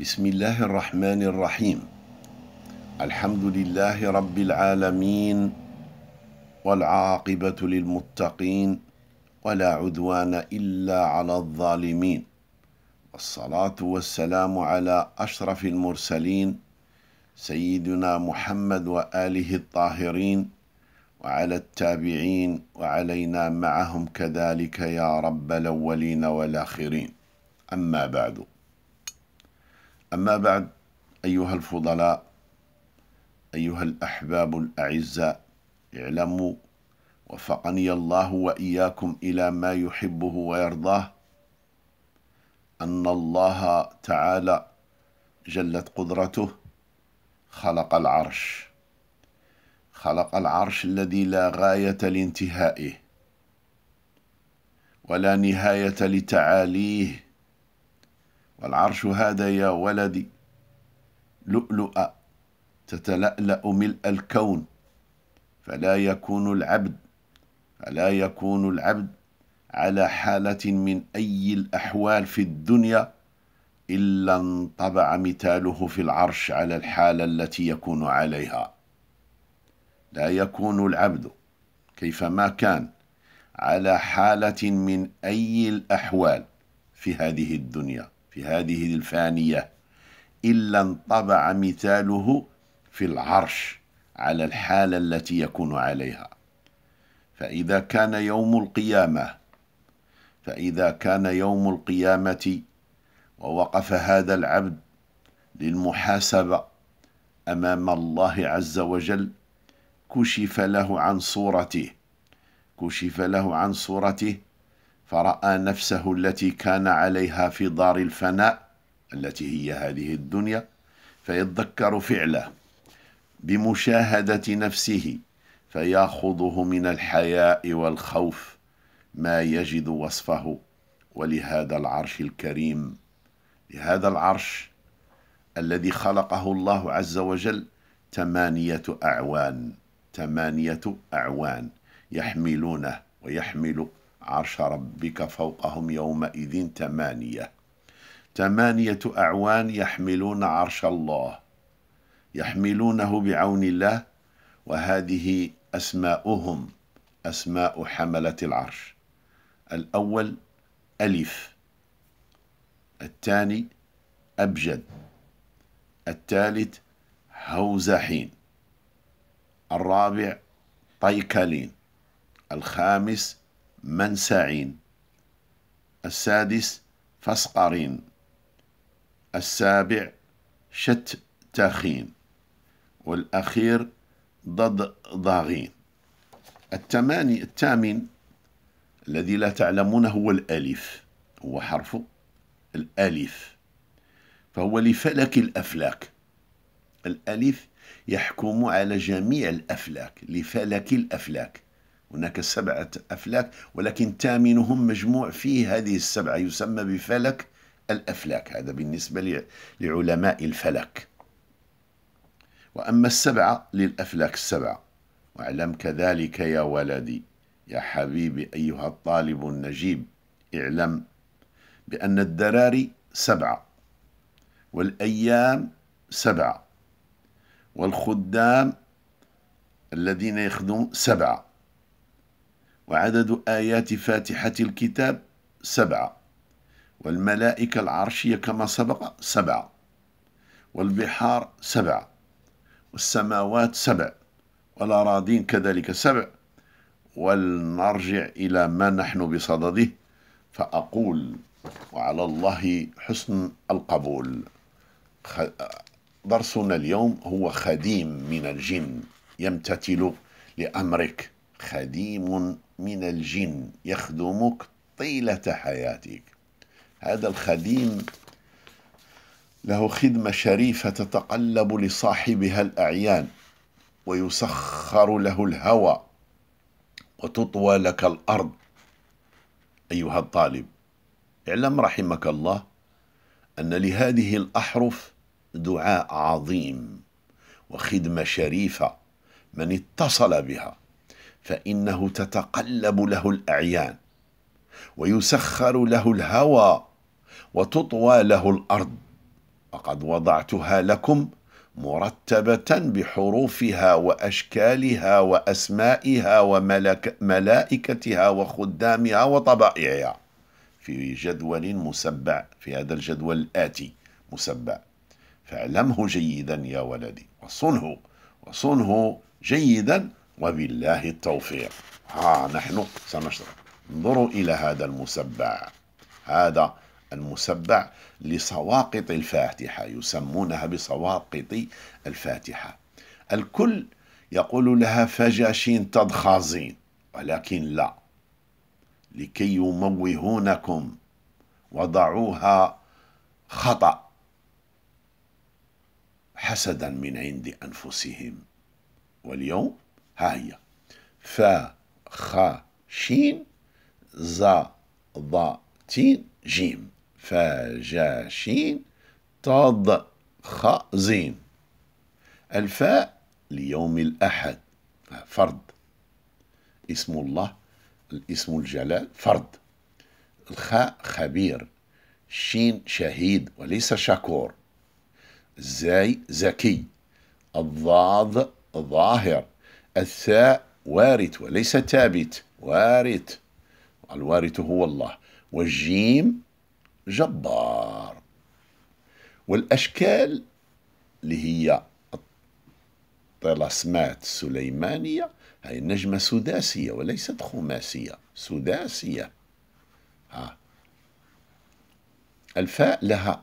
بسم الله الرحمن الرحيم الحمد لله رب العالمين والعاقبة للمتقين ولا عدوان إلا على الظالمين والصلاة والسلام على أشرف المرسلين سيدنا محمد وآله الطاهرين وعلى التابعين وعلينا معهم كذلك يا رب الأولين والآخرين أما بعد أما بعد أيها الفضلاء أيها الأحباب الأعزاء اعلموا وفقني الله وإياكم إلى ما يحبه ويرضاه أن الله تعالى جلت قدرته خلق العرش خلق العرش الذي لا غاية لانتهائه ولا نهاية لتعاليه والعرش هذا يا ولدي لؤلؤ تتلألأ ملء الكون فلا يكون العبد فلا يكون العبد على حالة من أي الأحوال في الدنيا إلا انطبع مثاله في العرش على الحالة التي يكون عليها لا يكون العبد كيفما كان على حالة من أي الأحوال في هذه الدنيا في هذه الفانية إلا انطبع مثاله في العرش على الحالة التي يكون عليها فإذا كان يوم القيامة فإذا كان يوم القيامة ووقف هذا العبد للمحاسبة أمام الله عز وجل كشف له عن صورته كشف له عن صورته فرأى نفسه التي كان عليها في دار الفناء التي هي هذه الدنيا فيتذكر فعله بمشاهدة نفسه فياخذه من الحياء والخوف ما يجد وصفه ولهذا العرش الكريم لهذا العرش الذي خلقه الله عز وجل ثمانية أعوان ثمانية أعوان يحملونه ويحمل عرش ربك فوقهم يومئذ تمانية تمانية أعوان يحملون عرش الله يحملونه بعون الله وهذه أسماؤهم أسماء حملة العرش الأول ألف الثاني أبجد الثالث هوزحين الرابع طيكلين الخامس منساعين السادس فسقرين السابع شت تاخين والأخير ضد ضاغين الثماني الثامن الذي لا تعلمون هو الألف هو حرف الألف فهو لفلك الأفلاك الألف يحكم على جميع الأفلاك لفلك الأفلاك هناك سبعة أفلاك ولكن ثامنهم مجموع فيه هذه السبعة يسمى بفلك الأفلاك هذا بالنسبة لعلماء الفلك وأما السبعة للأفلاك السبعة واعلم كذلك يا ولدي يا حبيبي أيها الطالب النجيب اعلم بأن الدراري سبعة والأيام سبعة والخدام الذين يخدمون سبعة وعدد آيات فاتحة الكتاب سبعة والملائكة العرشية كما سبق سبعة والبحار سبعة والسماوات سبع والأراضين كذلك سبع ولنرجع إلى ما نحن بصدده فأقول وعلى الله حسن القبول درسنا اليوم هو خديم من الجن يمتثل لأمرك خديم من الجن يخدمك طيلة حياتك هذا الخديم له خدمة شريفة تتقلب لصاحبها الأعيان ويسخر له الهوى وتطوى لك الأرض أيها الطالب اعلم رحمك الله أن لهذه الأحرف دعاء عظيم وخدمة شريفة من اتصل بها فإنه تتقلب له الأعيان ويسخر له الهوى وتطوى له الأرض وقد وضعتها لكم مرتبة بحروفها وأشكالها وأسمائها وملائكتها وخدامها وطبائعها في جدول مسبع في هذا الجدول الآتي مسبع فاعلمه جيدا يا ولدي وصنه وصنه جيدا وبالله التوفيق ها نحن سنشرح انظروا إلى هذا المسبع هذا المسبع لسواقط الفاتحة يسمونها بسواقط الفاتحة الكل يقول لها فجاشين تدخازين ولكن لا لكي يموهونكم وضعوها خطأ حسدا من عند أنفسهم واليوم ها هي ف خ شين ز ض تين جيم فجاشين خ زين الفاء ليوم الأحد فرض اسم الله الاسم الجلال فرض الخاء خبير شين شهيد وليس شكور زاي زكي الضاد ظاهر الثاء وارث وليس ثابت وارث الوارث هو الله والجيم جبار والأشكال اللي هي الطلسمات السليمانية هي النجمة سداسية وليست خماسية سداسية ها الفاء لها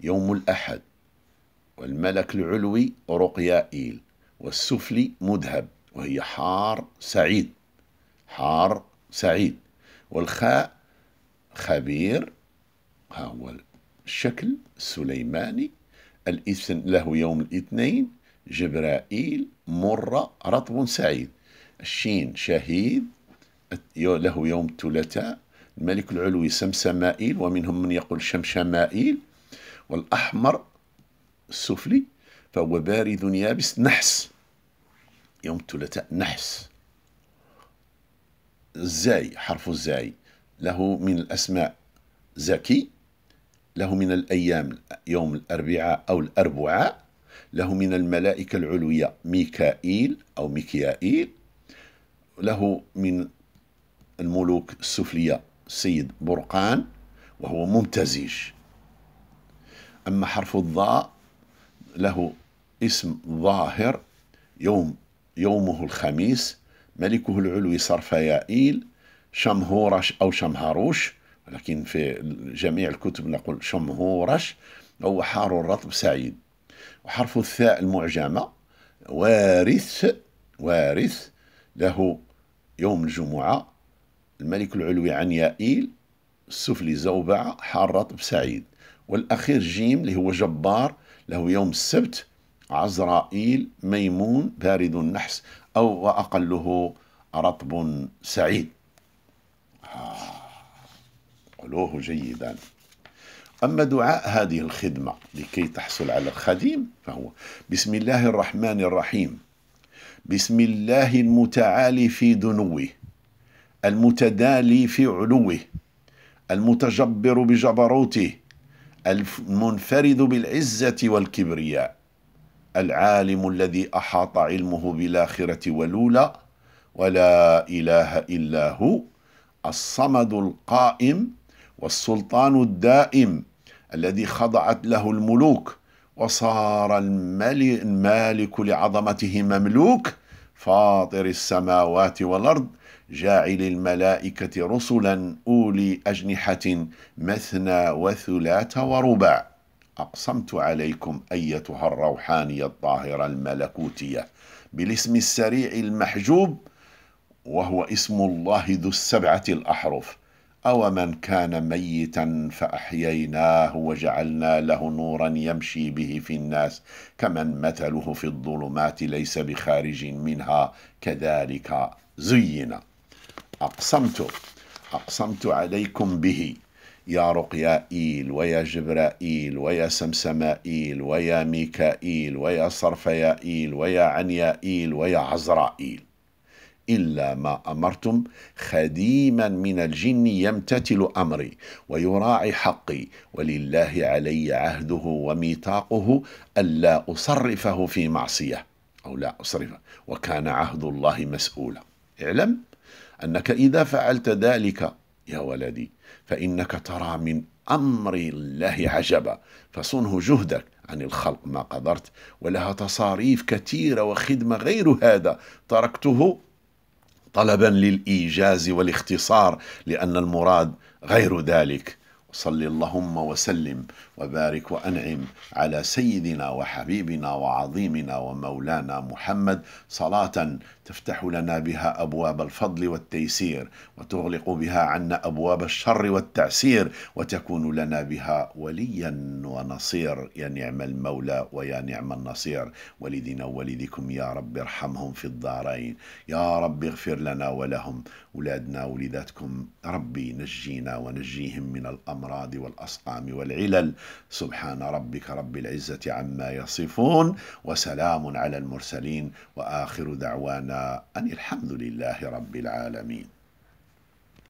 يوم الأحد والملك العلوي رقيائيل والسفلي مذهب وهي حار سعيد حار سعيد والخاء خبير ها هو الشكل سليماني الاسم له يوم الاثنين جبرائيل مر رطب سعيد الشين شهيد له يوم الثلاثاء الملك العلوي سمسمائيل ومنهم من يقول شمشمائيل والأحمر السفلي فهو بارد يابس نحس يوم الثلاثاء نحس الزاي حرف الزاي له من الأسماء زكي له من الأيام يوم الأربعاء أو الأربعاء له من الملائكة العلوية ميكائيل أو ميكيائيل له من الملوك السفلية سيد برقان وهو ممتزج أما حرف الضاء له اسم ظاهر يوم يومه الخميس ملكه العلوي صرفيائيل شمهورش أو شمهاروش ولكن في جميع الكتب نقول شمهورش هو حار الرطب سعيد وحرف الثاء المعجمة وارث وارث له يوم الجمعة الملك العلوي عنيائيل السفلي زوبعة حار رطب سعيد والأخير جيم اللي هو جبار له يوم السبت عزرائيل ميمون بارد النحس أو وأقله رطب سعيد آه، قلوه جيدا أما دعاء هذه الخدمة لكي تحصل على الخديم فهو بسم الله الرحمن الرحيم بسم الله المتعالي في دنوه المتدالي في علوه المتجبر بجبروته المنفرد بالعزة والكبرياء العالم الذي أحاط علمه بالآخرة ولولا ولا إله إلا هو الصمد القائم والسلطان الدائم الذي خضعت له الملوك وصار المالك لعظمته مملوك فاطر السماوات والأرض جاعل الملائكة رسلا أولي أجنحة مثنى وثلاث ورباع أقسمت عليكم أيتها الروحانية الطاهرة الملكوتية بالاسم السريع المحجوب وهو اسم الله ذو السبعة الأحرف أو من كان ميتا فأحييناه وجعلنا له نورا يمشي به في الناس كمن مثله في الظلمات ليس بخارج منها كذلك زين أقسمت أقسمت عليكم به يا رقيائيل ويا جبرائيل ويا سمسمائيل ويا ميكائيل ويا صرفيائيل ويا عنيائيل ويا عزرائيل إلا ما أمرتم خديما من الجن يمتتل أمري ويراعي حقي ولله علي عهده وميثاقه ألا أصرفه في معصية أو لا أصرفه وكان عهد الله مسؤولا اعلم أنك إذا فعلت ذلك يا ولدي فإنك ترى من أمر الله عجبا فصنه جهدك عن الخلق ما قدرت ولها تصاريف كثيرة وخدمة غير هذا تركته طلبا للإيجاز والاختصار لأن المراد غير ذلك صل اللهم وسلم وبارك وانعم على سيدنا وحبيبنا وعظيمنا ومولانا محمد صلاه تفتح لنا بها ابواب الفضل والتيسير وتغلق بها عنا ابواب الشر والتعسير وتكون لنا بها وليا ونصير يا نعم المولى ويا نعم النصير ولدنا ووالدكم يا رب ارحمهم في الدارين يا رب اغفر لنا ولهم اولادنا وولداتكم ربي نجينا ونجيهم من الامر الأمراض والأسقام والعلل سبحان ربك رب العزة عما يصفون وسلام على المرسلين وآخر دعوانا أن الحمد لله رب العالمين